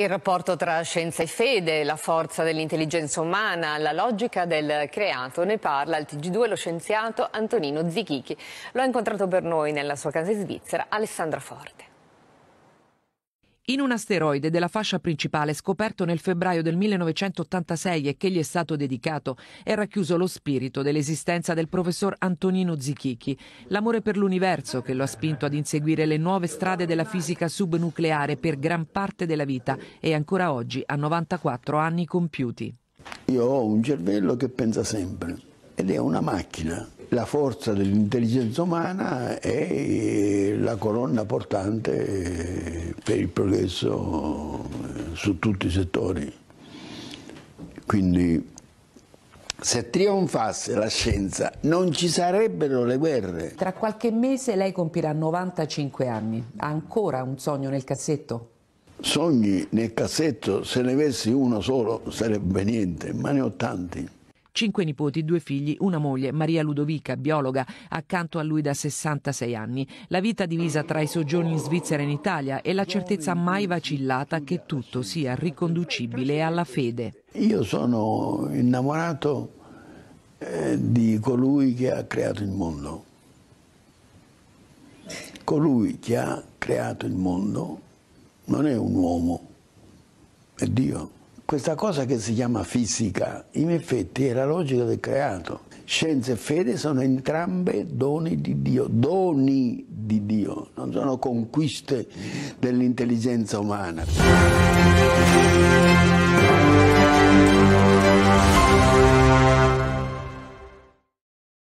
Il rapporto tra scienza e fede, la forza dell'intelligenza umana, la logica del creato, ne parla al TG2 lo scienziato Antonino Zichichi. Lo ha incontrato per noi nella sua casa in Svizzera Alessandra Forte. In un asteroide della fascia principale scoperto nel febbraio del 1986 e che gli è stato dedicato è racchiuso lo spirito dell'esistenza del professor Antonino Zichichi, l'amore per l'universo che lo ha spinto ad inseguire le nuove strade della fisica subnucleare per gran parte della vita e ancora oggi a 94 anni compiuti. Io ho un cervello che pensa sempre ed è una macchina. La forza dell'intelligenza umana è la colonna portante per il progresso su tutti i settori. Quindi se trionfasse la scienza non ci sarebbero le guerre. Tra qualche mese lei compirà 95 anni. Ha ancora un sogno nel cassetto? Sogni nel cassetto, se ne avessi uno solo sarebbe niente, ma ne ho tanti. Cinque nipoti, due figli, una moglie, Maria Ludovica, biologa, accanto a lui da 66 anni. La vita divisa tra i soggiorni in Svizzera e in Italia e la certezza mai vacillata che tutto sia riconducibile alla fede. Io sono innamorato eh, di colui che ha creato il mondo. Colui che ha creato il mondo non è un uomo, è Dio. Questa cosa che si chiama fisica, in effetti è la logica del creato. Scienza e fede sono entrambe doni di Dio, doni di Dio, non sono conquiste dell'intelligenza umana.